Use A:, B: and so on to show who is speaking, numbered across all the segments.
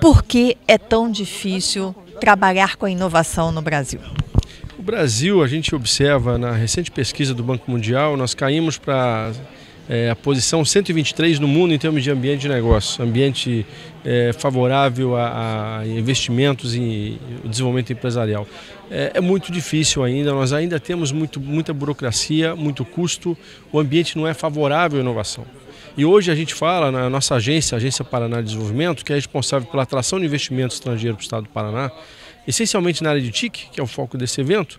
A: Por que é tão difícil trabalhar com a inovação no Brasil?
B: O Brasil, a gente observa na recente pesquisa do Banco Mundial, nós caímos para é, a posição 123 no mundo em termos de ambiente de negócio, ambiente é, favorável a, a, investimentos e desenvolvimento empresarial. É, é, muito difícil ainda, nós ainda temos muito, muita burocracia, muito custo, o ambiente não é favorável à inovação. E hoje a gente fala na nossa agência, a Agência Paraná de Desenvolvimento, que é responsável pela atração de investimento estrangeiro para o estado do Paraná, essencialmente na área de TIC, que é o foco desse evento,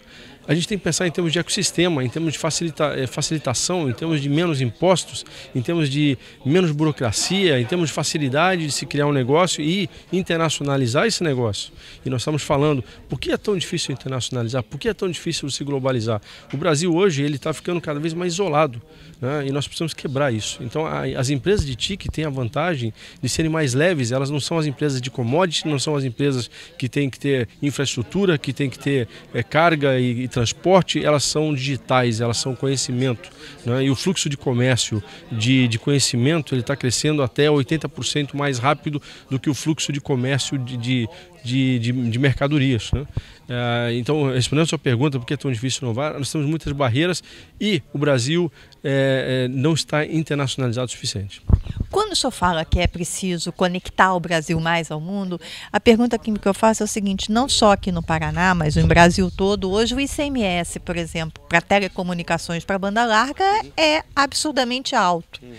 B: a gente tem que pensar em termos de ecossistema, em termos de facilita eh, facilitação, em termos de menos impostos, em termos de menos burocracia, em termos de facilidade de se criar um negócio e internacionalizar esse negócio. E nós estamos falando, por que é tão difícil internacionalizar? Por que é tão difícil se globalizar? O Brasil hoje ele está ficando cada vez mais isolado né? e nós precisamos quebrar isso. Então a, as empresas de TIC têm a vantagem de serem mais leves, elas não são as empresas de commodity, não são as empresas que têm que ter infraestrutura, que têm que ter é, carga e, e transporte, elas são digitais, elas são conhecimento. Né? E o fluxo de comércio de, de conhecimento ele está crescendo até 80% mais rápido do que o fluxo de comércio de, de de, de, de, mercadorias. Né? É, então, respondendo a sua pergunta, por que é tão difícil inovar? Nós temos muitas barreiras e o Brasil é, é não está internacionalizado o suficiente.
A: Quando o senhor fala que é preciso conectar o Brasil mais ao mundo, a pergunta que eu faço é o seguinte: não só aqui no Paraná, mas no Brasil todo, hoje o ICMS, por exemplo, para telecomunicações para banda larga uhum. é absurdamente alto. O uhum.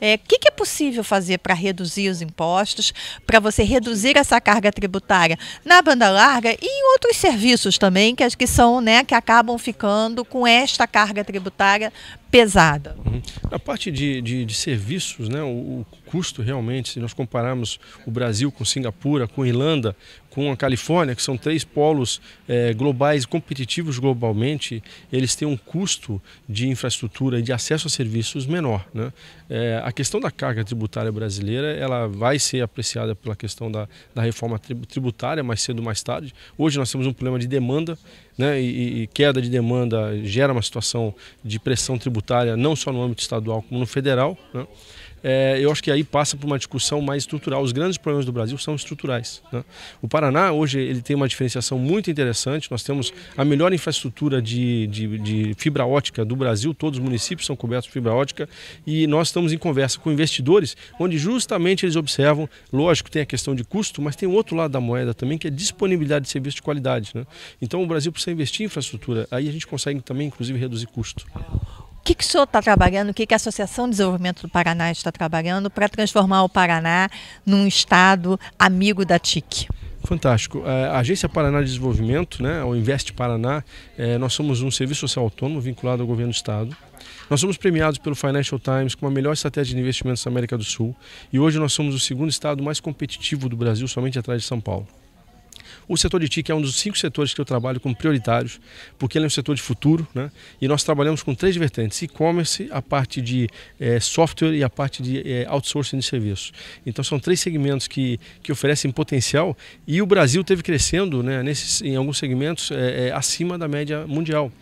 A: é, que, que, é possível fazer para reduzir os impostos, para você reduzir essa carga tributária na banda larga e em outros serviços também, que acho que são, né, que acabam ficando com esta carga tributária pesada?
B: Uhum. Na A parte de, de, de serviços, né, o, o custo realmente, se nós compararmos o Brasil com Singapura, com Irlanda, com a Califórnia, que são três polos é, globais competitivos globalmente, eles ter um custo de infraestrutura e de acesso a serviços menor. Né? É, a questão da carga tributária brasileira ela vai ser apreciada pela questão da, da reforma tributária mais cedo ou mais tarde. Hoje nós temos um problema de demanda né, e, e, queda de demanda gera uma situação de pressão tributária não só no âmbito estadual como no federal. Né, é, eu acho que aí passa por uma discussão mais estrutural. Os grandes problemas do Brasil são estruturais. Né? O Paraná, hoje, ele tem uma diferenciação muito interessante. Nós temos a melhor infraestrutura de, de, de, fibra ótica do Brasil. Todos os municípios são cobertos por fibra ótica. E nós estamos em conversa com investidores, onde justamente eles observam, lógico, tem a questão de custo, mas tem outro lado da moeda também, que é disponibilidade de serviço de qualidade. Né? Então, o Brasil precisa precisa investir em infraestrutura. Aí a gente consegue também, inclusive, reduzir custo. O
A: que, que o senhor está trabalhando, o que, que a Associação de Desenvolvimento do Paraná está trabalhando para transformar o Paraná num estado
B: amigo da TIC? Fantástico. É, a Agência Paraná de Desenvolvimento, né, o Invest Paraná, é, nós somos um serviço social autônomo vinculado ao governo do estado. Nós somos premiados pelo Financial Times com a melhor estratégia de investimentos da América do Sul e hoje nós somos o segundo estado mais competitivo do Brasil, somente atrás de São Paulo. O setor de TIC é um dos cinco setores que eu trabalho como prioritários, porque ele é um setor de futuro, né? E nós trabalhamos com três vertentes: e-commerce, a parte de é, software e a parte de é, outsourcing de serviços. Então são três segmentos que, que oferecem potencial e o Brasil teve crescendo, né? Nesses, em alguns segmentos é, acima da média mundial.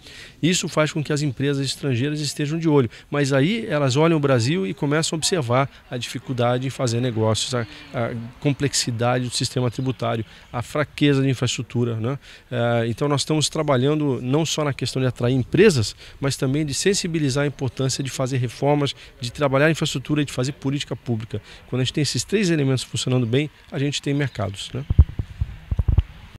B: Isso faz com que as empresas estrangeiras estejam de olho, mas aí elas olham o Brasil e começam a observar a dificuldade em fazer negócios, a, a complexidade do sistema tributário, a fraqueza de infraestrutura. Né? É, então nós estamos trabalhando não só na questão de atrair empresas, mas também de sensibilizar a importância de fazer reformas, de trabalhar a infraestrutura e de fazer política pública. Quando a gente tem esses três elementos funcionando bem, a gente tem mercados. Né?